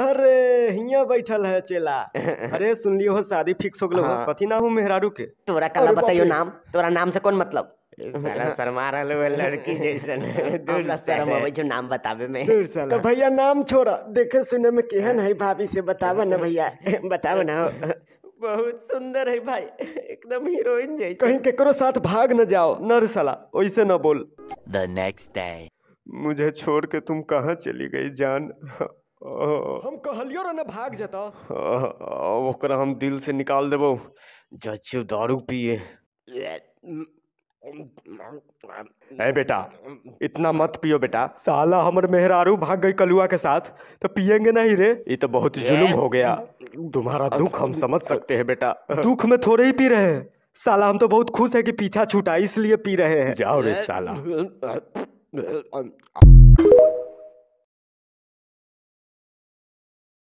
अरे हिया बैठल है चेला अरे सुन लियो शादी फिक्स हो गलो पति ना नाम हूँ मेहरारू के तोरा कला बतायो नाम तोरा नाम से कौन मतलब शर्मा लड़की जैसन दूर से शर्म अबै छौ नाम बतावे में दूर से तो भैया नाम छोड़ा देखे सुने में केहन है भाभी से बतावा ना भैया बतावा ना बहुत सुंदर है भाई एकदम हीरोइन जैसे कहीं केकरो साथ भाग न जाओ नर साला वैसे न बोल द नेक्स्ट डे मुझे छोड़ के तुम कहाँ चली गई जान हम कहलियो रह भाग जता ओकरा हम दिल से निकाल देबो जाचियो दारू पिए ए बेटा इतना मत पियो बेटा साला हमर मेहरारू भाग गई कलुआ के साथ तो पियेंगे नहीं रे ये तो बहुत जुलुम हो गया तुम्हारा दुख हम समझ सकते हैं बेटा दुख में थोड़े ही पी रहे हैं साला हम तो बहुत खुश है कि पीछा छूटा इसलिए पी रहे हैं जाओ रे साला